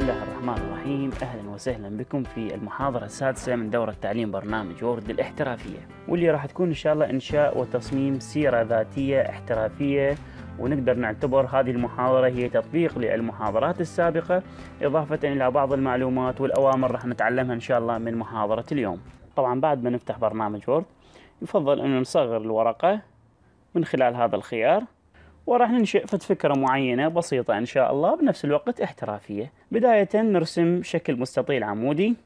بسم الله الرحمن الرحيم أهلا وسهلا بكم في المحاضرة السادسة من دورة تعليم برنامج وورد الاحترافية واللي راح تكون إن شاء الله إنشاء وتصميم سيرة ذاتية احترافية ونقدر نعتبر هذه المحاضرة هي تطبيق للمحاضرات السابقة إضافة إلى بعض المعلومات والأوامر راح نتعلمها إن شاء الله من محاضرة اليوم طبعا بعد ما نفتح برنامج وورد يفضل أن نصغر الورقة من خلال هذا الخيار وراح ننشئ فكرة معينة بسيطة إن شاء الله بنفس الوقت احترافية بداية نرسم شكل مستطيل عمودي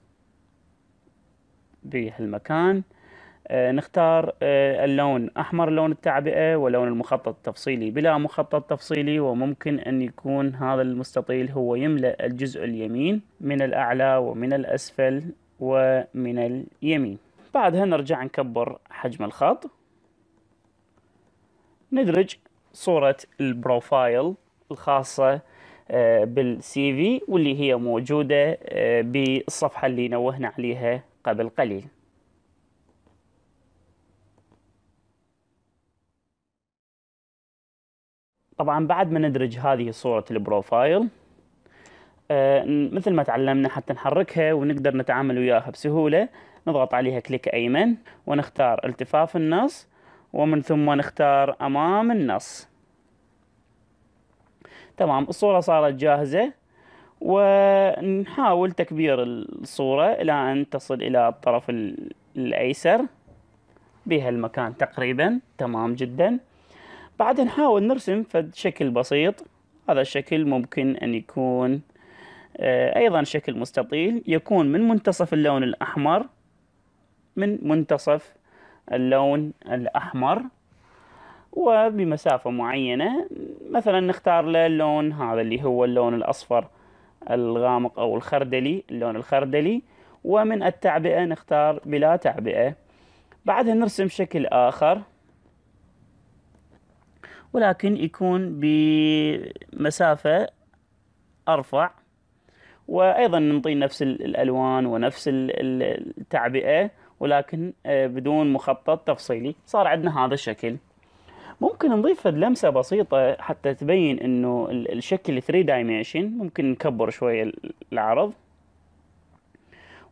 بهالمكان آه نختار آه اللون أحمر لون التعبئة ولون المخطط التفصيلي بلا مخطط تفصيلي وممكن أن يكون هذا المستطيل هو يملأ الجزء اليمين من الأعلى ومن الأسفل ومن اليمين بعدها نرجع نكبر حجم الخط ندرج صورة البروفايل الخاصة آه، بالسي في واللي هي موجودة آه، بالصفحة اللي نوهنا عليها قبل قليل طبعا بعد ما ندرج هذه صورة البروفايل آه، مثل ما تعلمنا حتى نحركها ونقدر نتعامل وياها بسهولة نضغط عليها كليك أيمن ونختار التفاف النص ومن ثم نختار أمام النص تمام الصورة صارت جاهزة ونحاول تكبير الصورة إلى أن تصل إلى الطرف الأيسر بهالمكان تقريبا تمام جدا بعد نحاول نرسم فد شكل بسيط هذا الشكل ممكن أن يكون آه، أيضا شكل مستطيل يكون من منتصف اللون الأحمر من منتصف اللون الأحمر وبمسافة معينة مثلا نختار له اللون هذا اللي هو اللون الأصفر الغامق أو الخردلي اللون الخردلي ومن التعبئة نختار بلا تعبئة بعدها نرسم شكل آخر ولكن يكون بمسافة أرفع وأيضا نعطي نفس الألوان ونفس التعبئة ولكن آه، بدون مخطط تفصيلي صار عندنا هذا الشكل ممكن نضيف لمسة بسيطة حتى تبين انه الشكل 3 دايميشن ممكن نكبر شوية العرض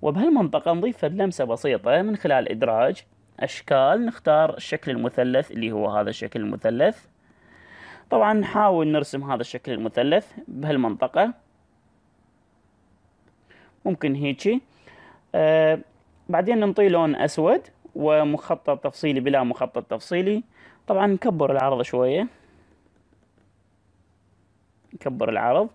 وبهالمنطقة نضيف لمسة بسيطة من خلال إدراج أشكال نختار الشكل المثلث اللي هو هذا الشكل المثلث طبعا نحاول نرسم هذا الشكل المثلث بهالمنطقة ممكن هيجي آه، بعدين ننطيه لون أسود ومخطط تفصيلي بلا مخطط تفصيلي طبعا نكبر العرض شوية نكبر العرض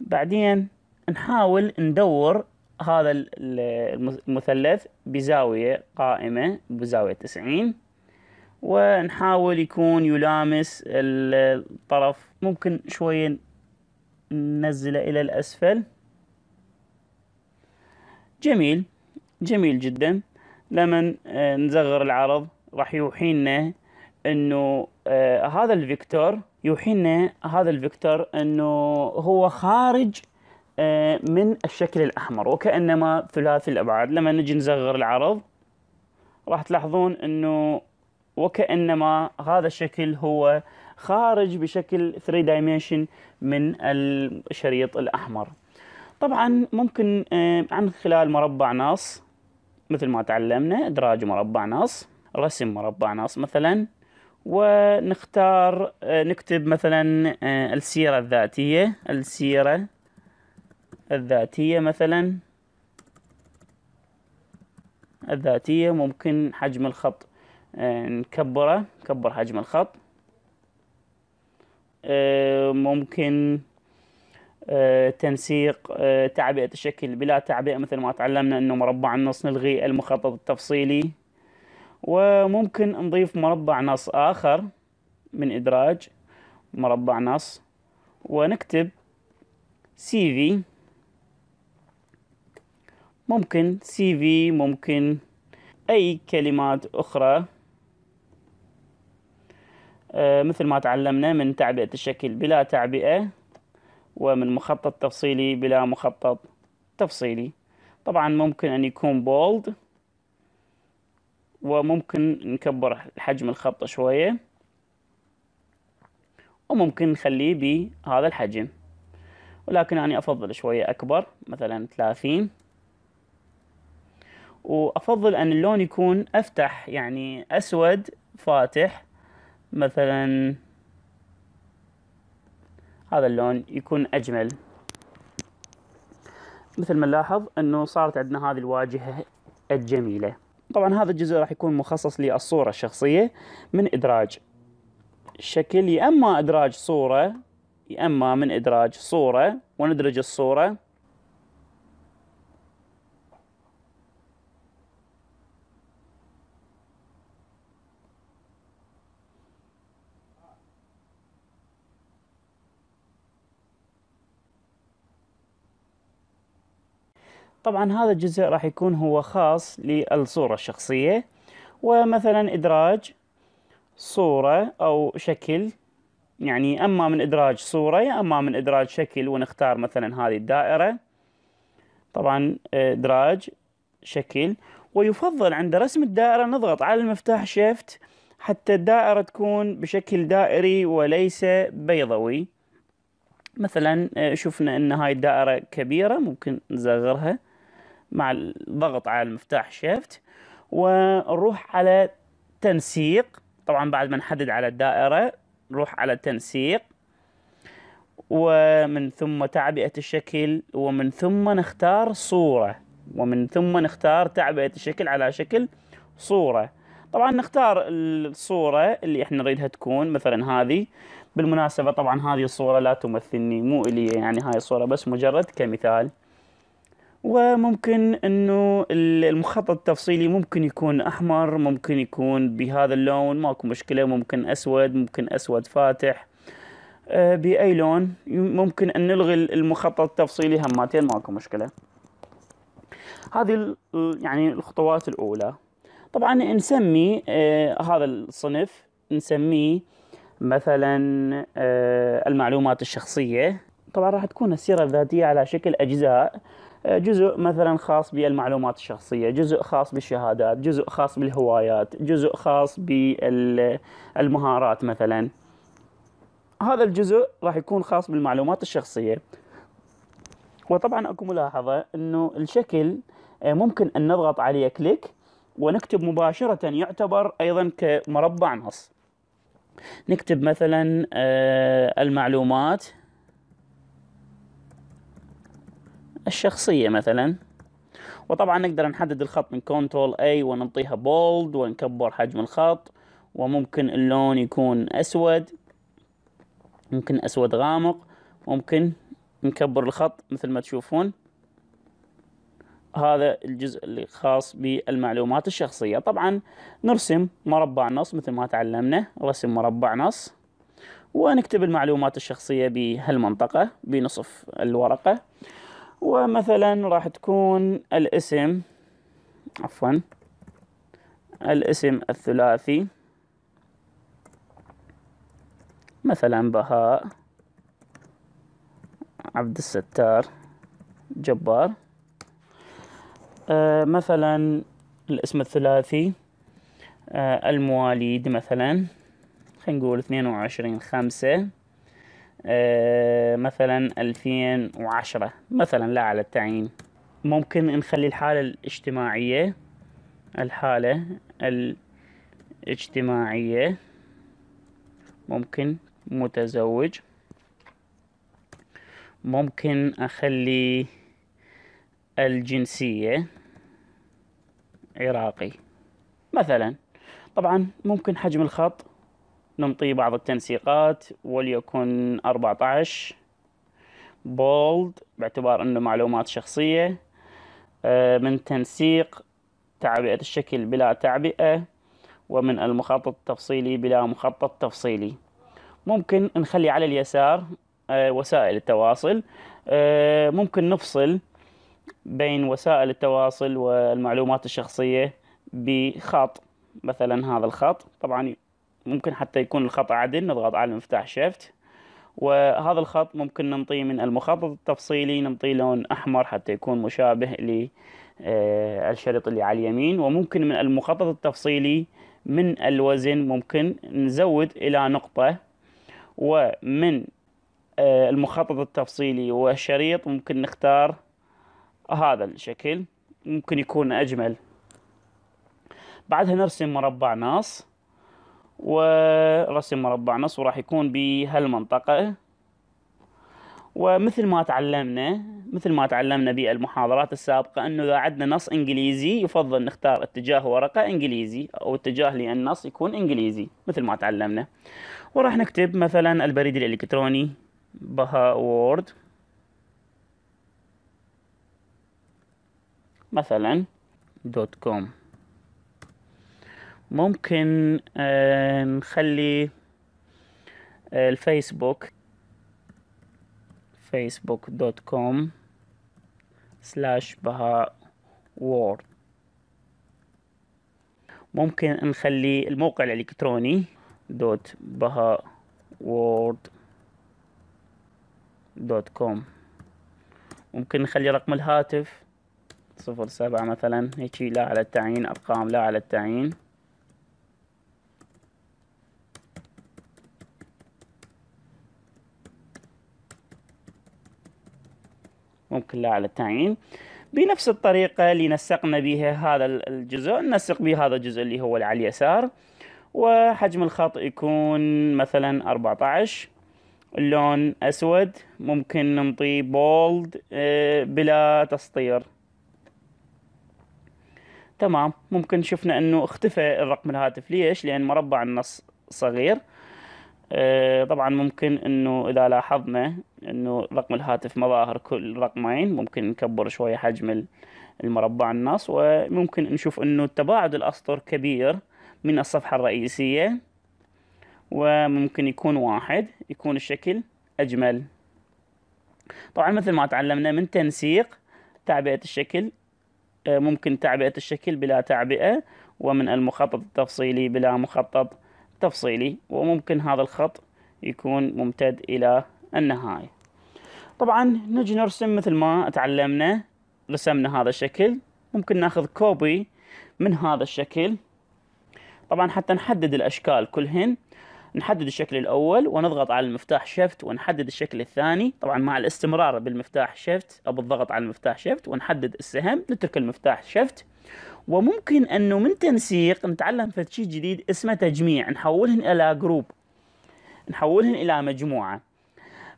بعدين نحاول ندور هذا المثلث بزاوية قائمة بزاوية تسعين ونحاول يكون يلامس الطرف ممكن شوية ننزله إلى الأسفل جميل جميل جدا لما آه، نزغر العرض راح يوحينا انه آه، هذا الفيكتور يوحينا هذا الفيكتور انه هو خارج آه، من الشكل الاحمر وكانما ثلاثي الابعاد لما نجي نزغر العرض راح تلاحظون انه وكانما هذا الشكل هو خارج بشكل 3 دايمنشن من الشريط الاحمر طبعا ممكن عن خلال مربع ناص مثل ما تعلمنا ادراج مربع نص رسم مربع نص مثلا ونختار آه، نكتب مثلا آه، السيرة الذاتية السيرة الذاتية مثلا الذاتية ممكن حجم الخط آه، نكبره نكبر حجم الخط ممكن آه، تنسيق آه، تعبئة الشكل بلا تعبئة مثل ما تعلمنا انه مربع النص نلغي المخطط التفصيلي وممكن نضيف مربع نص آخر من إدراج مربع نص ونكتب سي في ممكن سي في ممكن أي كلمات أخرى آه، مثل ما تعلمنا من تعبئة الشكل بلا تعبئة ومن مخطط تفصيلي بلا مخطط تفصيلي طبعا ممكن أن يكون بولد وممكن نكبر حجم الخط شوية وممكن نخليه بهذا الحجم ولكن أنا أفضل شوية أكبر مثلا ثلاثين وأفضل أن اللون يكون أفتح يعني أسود فاتح مثلا هذا اللون يكون أجمل مثل ما نلاحظ أنه صارت عندنا هذه الواجهة الجميلة طبعا هذا الجزء راح يكون مخصص للصورة الشخصية من إدراج شكل يا أما إدراج صورة يا أما من إدراج صورة وندرج الصورة طبعا هذا الجزء راح يكون هو خاص للصورة الشخصية ومثلا إدراج صورة أو شكل يعني أما من إدراج صورة يا أما من إدراج شكل ونختار مثلا هذه الدائرة طبعا إدراج شكل ويفضل عند رسم الدائرة نضغط على المفتاح شيفت حتى الدائرة تكون بشكل دائري وليس بيضوي مثلا شفنا ان هاي الدائرة كبيرة ممكن نصغرها مع الضغط على المفتاح شيفت ونروح على تنسيق طبعا بعد ما نحدد على الدائرة نروح على تنسيق ومن ثم تعبئة الشكل ومن ثم نختار صورة ومن ثم نختار تعبئة الشكل على شكل صورة طبعا نختار الصورة اللي احنا نريدها تكون مثلا هذه بالمناسبة طبعا هذه الصورة لا تمثلني مو إلي يعني هاي الصورة بس مجرد كمثال وممكن انه المخطط التفصيلي ممكن يكون احمر ممكن يكون بهذا اللون ماكو مشكله ممكن اسود ممكن اسود فاتح آه، باي لون ممكن ان نلغي المخطط التفصيلي همتين ماكو مشكله هذه يعني الخطوات الاولى طبعا نسمي آه، هذا الصنف نسميه مثلا آه، المعلومات الشخصيه طبعا راح تكون السيرة الذاتية على شكل أجزاء آه، جزء مثلا خاص بالمعلومات الشخصية جزء خاص بالشهادات جزء خاص بالهوايات جزء خاص بالمهارات مثلا هذا الجزء راح يكون خاص بالمعلومات الشخصية وطبعا اكو ملاحظة انه الشكل آه، ممكن ان نضغط عليه كليك ونكتب مباشرة يعتبر ايضا كمربع نص نكتب مثلا آه، المعلومات الشخصية مثلا وطبعا نقدر نحدد الخط من Ctrl A ونعطيها بولد ونكبر حجم الخط وممكن اللون يكون أسود ممكن أسود غامق ممكن نكبر الخط مثل ما تشوفون هذا الجزء اللي خاص بالمعلومات الشخصية طبعا نرسم مربع نص مثل ما تعلمنا رسم مربع نص ونكتب المعلومات الشخصية بهالمنطقة بنصف الورقة ومثلا راح تكون الاسم عفوا الاسم الثلاثي مثلا بهاء عبد الستار جبار آه مثلا الاسم الثلاثي آه المواليد مثلا خلينا نقول اثنين وعشرين خمسة آه، مثلا 2010 مثلا لا على التعيين ممكن نخلي الحالة الاجتماعية الحالة الاجتماعية ممكن متزوج ممكن أخلي الجنسية عراقي مثلا طبعا ممكن حجم الخط نمطي بعض التنسيقات وليكن 14 بولد باعتبار انه معلومات شخصية آه، من تنسيق تعبئة الشكل بلا تعبئة ومن المخطط التفصيلي بلا مخطط تفصيلي ممكن نخلي على اليسار آه، وسائل التواصل آه، ممكن نفصل بين وسائل التواصل والمعلومات الشخصية بخط مثلا هذا الخط طبعا ممكن حتى يكون الخط عدل نضغط على المفتاح شيفت وهذا الخط ممكن ننطيه من المخطط التفصيلي ننطيه لون أحمر حتى يكون مشابه للشريط آه، اللي على اليمين وممكن من المخطط التفصيلي من الوزن ممكن نزود إلى نقطة ومن آه، المخطط التفصيلي والشريط ممكن نختار هذا الشكل ممكن يكون أجمل بعدها نرسم مربع ناص ورسم مربع نص وراح يكون بهالمنطقة ومثل ما تعلمنا مثل ما تعلمنا بالمحاضرات السابقة أنه إذا عندنا نص إنجليزي يفضل نختار اتجاه ورقة إنجليزي أو اتجاه للنص يكون إنجليزي مثل ما تعلمنا وراح نكتب مثلا البريد الإلكتروني بها وورد مثلا دوت كوم ممكن آه، نخلي آه، الفيسبوك فيسبوك دوت كوم سلاش بهاء وورد ممكن نخلي الموقع الإلكتروني دوت بهاء وورد دوت كوم ممكن نخلي رقم الهاتف صفر سبعة مثلا هيجي لا على التعيين أرقام لا على التعيين يترك الله على التعيين بنفس الطريقة اللي نسقنا بها هذا الجزء نسق به هذا الجزء اللي هو على اليسار وحجم الخط يكون مثلا 14 اللون أسود ممكن نمطي بولد آه، بلا تسطير تمام ممكن شفنا أنه اختفى الرقم الهاتف ليش؟ لأن مربع النص صغير آه، طبعا ممكن انه اذا لاحظنا انه رقم الهاتف مظاهر كل رقمين ممكن نكبر شوية حجم المربع النص وممكن نشوف انه تباعد الاسطر كبير من الصفحة الرئيسية وممكن يكون واحد يكون الشكل اجمل طبعا مثل ما تعلمنا من تنسيق تعبئة الشكل آه، ممكن تعبئة الشكل بلا تعبئة ومن المخطط التفصيلي بلا مخطط تفصيلي وممكن هذا الخط يكون ممتد إلى النهاية طبعا نجي نرسم مثل ما تعلمنا رسمنا هذا الشكل ممكن ناخذ كوبي من هذا الشكل طبعا حتى نحدد الأشكال كلهن نحدد الشكل الاول ونضغط على المفتاح شيفت ونحدد الشكل الثاني طبعا مع الاستمرار بالمفتاح شيفت او بالضغط على المفتاح شيفت ونحدد السهم نترك المفتاح شيفت وممكن انه من تنسيق نتعلم فد شيء جديد اسمه تجميع نحولهن الى جروب نحولهن الى مجموعه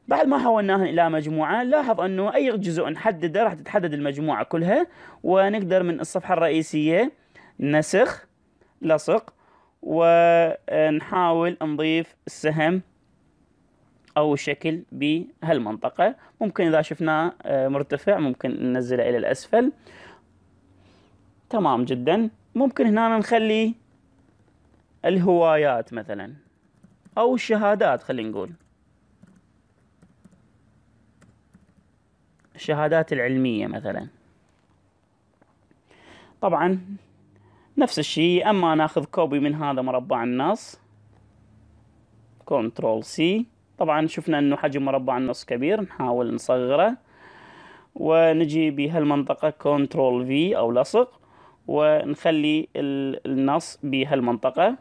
بعد ما حولناهن الى مجموعه لاحظ انه اي جزء نحدده راح تتحدد المجموعه كلها ونقدر من الصفحه الرئيسيه نسخ لصق ونحاول نضيف السهم او الشكل بهالمنطقة ممكن اذا شفناه آه، مرتفع ممكن ننزله الى الاسفل تمام جدا ممكن هنا نخلي الهوايات مثلا او الشهادات خلينا نقول الشهادات العلمية مثلا طبعا نفس الشيء اما ناخذ كوبي من هذا مربع النص كنترول سي طبعا شفنا انه حجم مربع النص كبير نحاول نصغره ونجي بهالمنطقة كنترول في او لصق ونخلي النص بهالمنطقة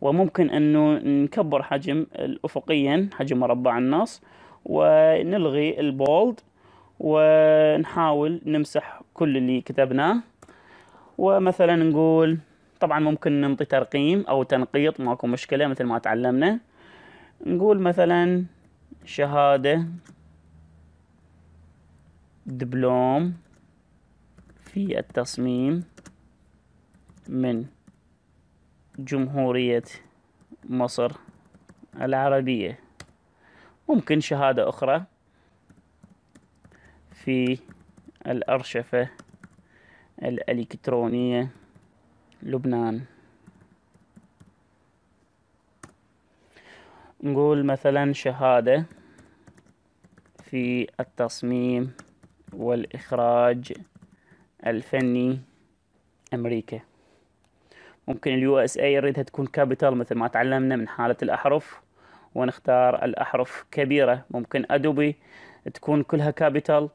وممكن انه نكبر حجم افقيا حجم مربع النص ونلغي البولد ونحاول نمسح كل اللي كتبناه ومثلا نقول طبعا ممكن نعطي ترقيم او تنقيط ماكو مشكله مثل ما تعلمنا نقول مثلا شهاده دبلوم في التصميم من جمهورية مصر العربية ممكن شهادة أخرى في الأرشفة الإلكترونية لبنان نقول مثلا شهادة في التصميم والإخراج الفني أمريكا ممكن اليو اس اي نريدها تكون كابيتال مثل ما تعلمنا من حالة الأحرف ونختار الأحرف كبيرة ممكن أدوبي تكون كلها كابيتال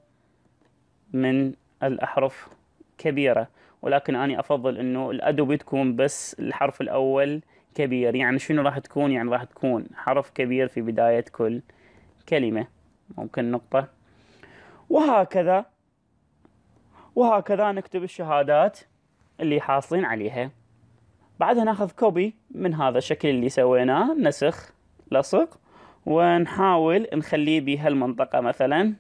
من الأحرف كبيرة ولكن أنا أفضل إنه الأدوبي تكون بس الحرف الأول كبير يعني شنو راح تكون يعني راح تكون حرف كبير في بداية كل كلمة ممكن نقطة وهكذا وهكذا نكتب الشهادات اللي حاصلين عليها بعدها ناخذ كوبي من هذا الشكل اللي سويناه نسخ لصق ونحاول نخليه بهالمنطقة مثلا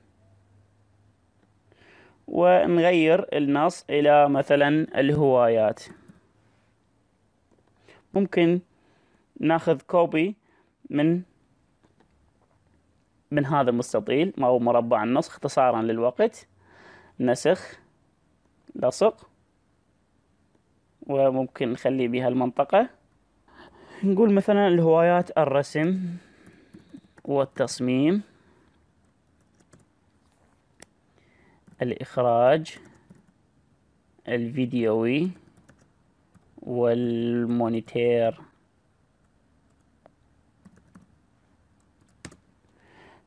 ونغير النص إلى مثلا الهوايات ممكن ناخذ كوبي من من هذا المستطيل أو مربع النص اختصارا للوقت نسخ لصق وممكن نخلي بها المنطقة نقول مثلا الهوايات الرسم والتصميم الإخراج الفيديوي والمونيتير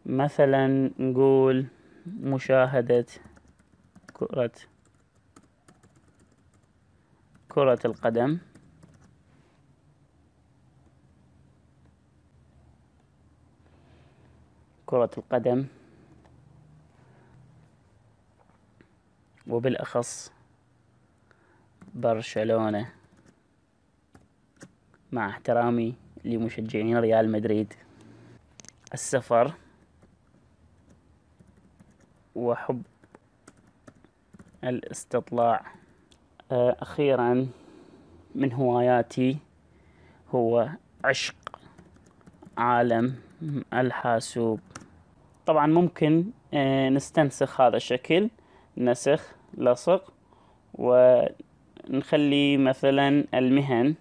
مثلا نقول مشاهدة كرة كرة القدم كرة القدم وبالأخص برشلونة مع احترامي لمشجعين ريال مدريد السفر وحب الاستطلاع أخيرا من هواياتي هو عشق عالم الحاسوب طبعا ممكن آه، نستنسخ هذا الشكل نسخ لصق ونخلي مثلا المهن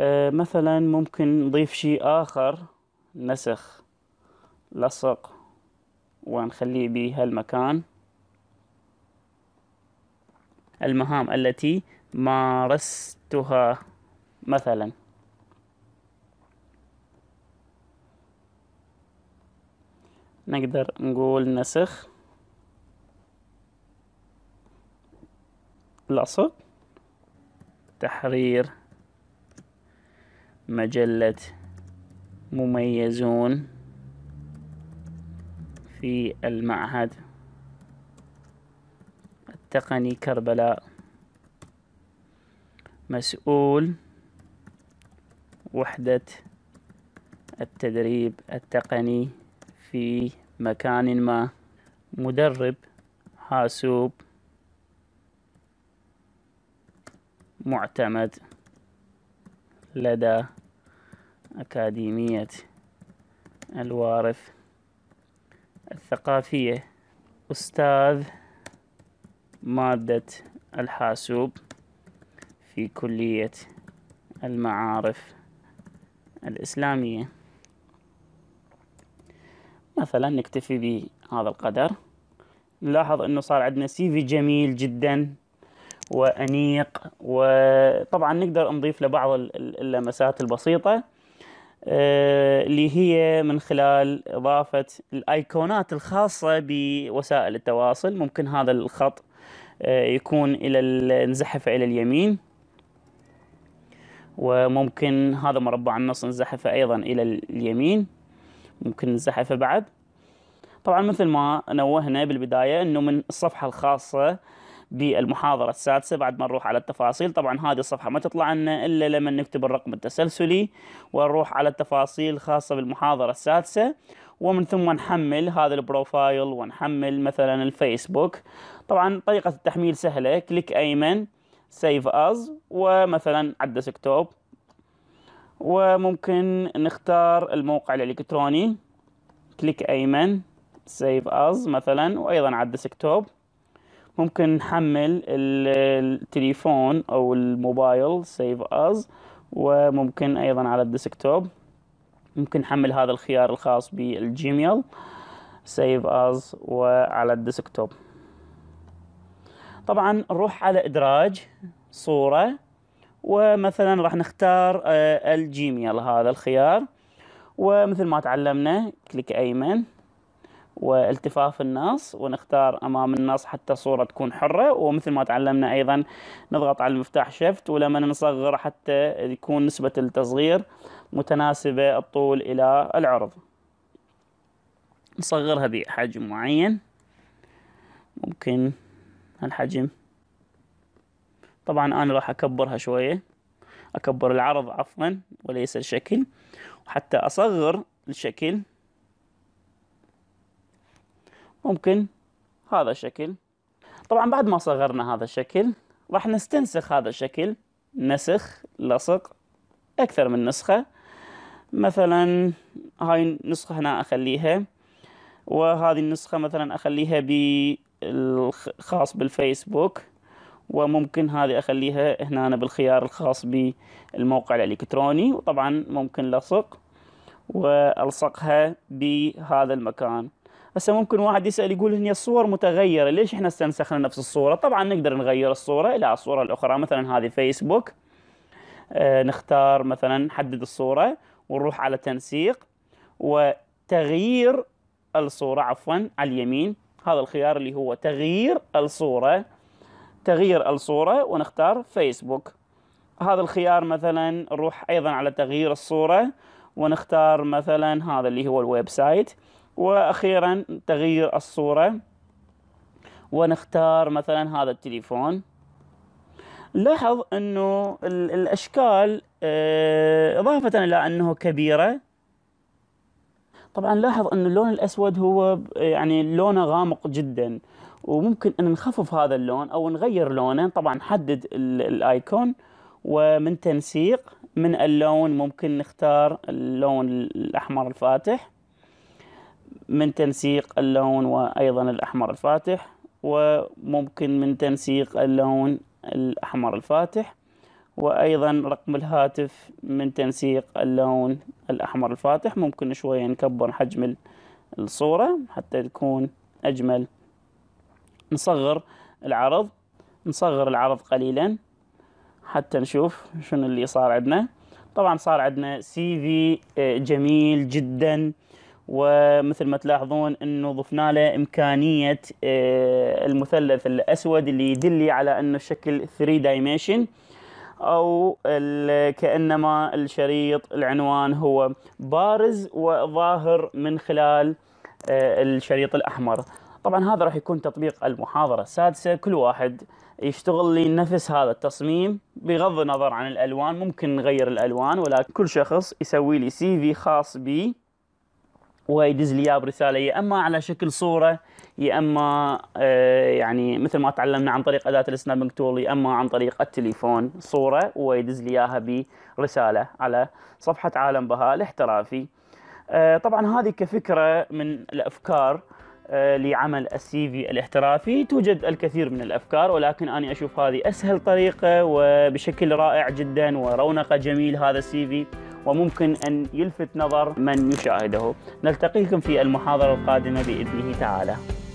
أه مثلا ممكن نضيف شيء آخر نسخ لصق ونخليه بهالمكان المهام التي مارستها مثلا نقدر نقول نسخ الأصل تحرير مجلة مميزون في المعهد التقني كربلاء مسؤول وحدة التدريب التقني في مكان ما مدرب حاسوب معتمد لدى أكاديمية الوارث الثقافية أستاذ مادة الحاسوب في كلية المعارف الإسلامية مثلا نكتفي بهذا القدر نلاحظ أنه صار عندنا سي في جميل جداً وأنيق وطبعا نقدر نضيف لبعض اللمسات البسيطة آه، اللي هي من خلال إضافة الأيقونات الخاصة بوسائل التواصل ممكن هذا الخط آه، يكون إلى نزحفه إلى اليمين وممكن هذا مربع النص نزحفه أيضا إلى اليمين ممكن نزحفه بعد طبعا مثل ما نوهنا بالبداية أنه من الصفحة الخاصة بالمحاضرة السادسة بعد ما نروح على التفاصيل طبعا هذه الصفحة ما تطلع لنا إلا لما نكتب الرقم التسلسلي ونروح على التفاصيل خاصة بالمحاضرة السادسة ومن ثم نحمل هذا البروفايل ونحمل مثلا الفيسبوك طبعا طريقة التحميل سهلة كليك أيمن سيف أز ومثلا على الديسكتوب وممكن نختار الموقع الإلكتروني كليك أيمن سيف أز مثلا وأيضا على الديسكتوب ممكن نحمل التليفون او الموبايل سيف از وممكن ايضا على الديسكتوب ممكن نحمل هذا الخيار الخاص بالجيميل سيف از وعلى الديسكتوب طبعا نروح على ادراج صوره ومثلا راح نختار آه، الجيميل هذا الخيار ومثل ما تعلمنا كليك ايمن والتفاف الناس ونختار امام الناس حتى صوره تكون حره ومثل ما تعلمنا ايضا نضغط على المفتاح شفت ولما نصغر حتى يكون نسبه التصغير متناسبه الطول الى العرض نصغرها بحجم معين ممكن هالحجم طبعا انا راح اكبرها شويه اكبر العرض عفوا وليس الشكل وحتى اصغر الشكل ممكن هذا الشكل طبعا بعد ما صغرنا هذا الشكل راح نستنسخ هذا الشكل نسخ لصق أكثر من نسخة مثلا هاي النسخة هنا أخليها وهذه النسخة مثلا أخليها بالخاص بالفيسبوك وممكن هذه أخليها هنا بالخيار الخاص بالموقع الإلكتروني وطبعا ممكن لصق وألصقها بهذا المكان هسه ممكن واحد يسال يقول هي الصور متغيره ليش احنا استنسخنا نفس الصوره طبعا نقدر نغير الصوره الى الصوره الاخرى مثلا هذه فيسبوك آه نختار مثلا نحدد الصوره ونروح على تنسيق وتغيير الصوره عفوا على اليمين هذا الخيار اللي هو تغيير الصوره تغيير الصوره ونختار فيسبوك هذا الخيار مثلا نروح ايضا على تغيير الصوره ونختار مثلا هذا اللي هو الويب سايت واخيرا تغيير الصوره ونختار مثلا هذا التليفون لاحظ انه الاشكال آه، اضافه الى انه كبيره طبعا لاحظ انه اللون الاسود هو يعني لونه غامق جدا وممكن ان نخفف هذا اللون او نغير لونه طبعا حدد الايكون ومن تنسيق من اللون ممكن نختار اللون الاحمر الفاتح من تنسيق اللون وأيضا الأحمر الفاتح وممكن من تنسيق اللون الأحمر الفاتح وأيضا رقم الهاتف من تنسيق اللون الأحمر الفاتح ممكن شوية نكبر حجم الصورة حتى تكون أجمل نصغر العرض نصغر العرض قليلا حتى نشوف شنو اللي صار عندنا طبعا صار عندنا سي في آه، جميل جداً ومثل ما تلاحظون انه ضفنا له امكانيه آه، المثلث الاسود اللي يدل على انه الشكل 3 دايمنشن او كانما الشريط العنوان هو بارز وظاهر من خلال آه، الشريط الاحمر طبعا هذا راح يكون تطبيق المحاضره السادسه كل واحد يشتغل لي نفس هذا التصميم بغض النظر عن الالوان ممكن نغير الالوان ولكن كل شخص يسوي لي سي في خاص بي ويدز لي برساله يا اما على شكل صوره يا اما آه، يعني مثل ما تعلمنا عن طريق اداه السنابنج تول يا اما عن طريق التليفون صوره ويدز لي اياها برساله على صفحه عالم بهاء الاحترافي. آه، طبعا هذه كفكره من الافكار آه، لعمل السي في الاحترافي توجد الكثير من الافكار ولكن انا اشوف هذه اسهل طريقه وبشكل رائع جدا ورونقه جميل هذا السي في وممكن أن يلفت نظر من يشاهده نلتقيكم في المحاضرة القادمة بإذنه تعالى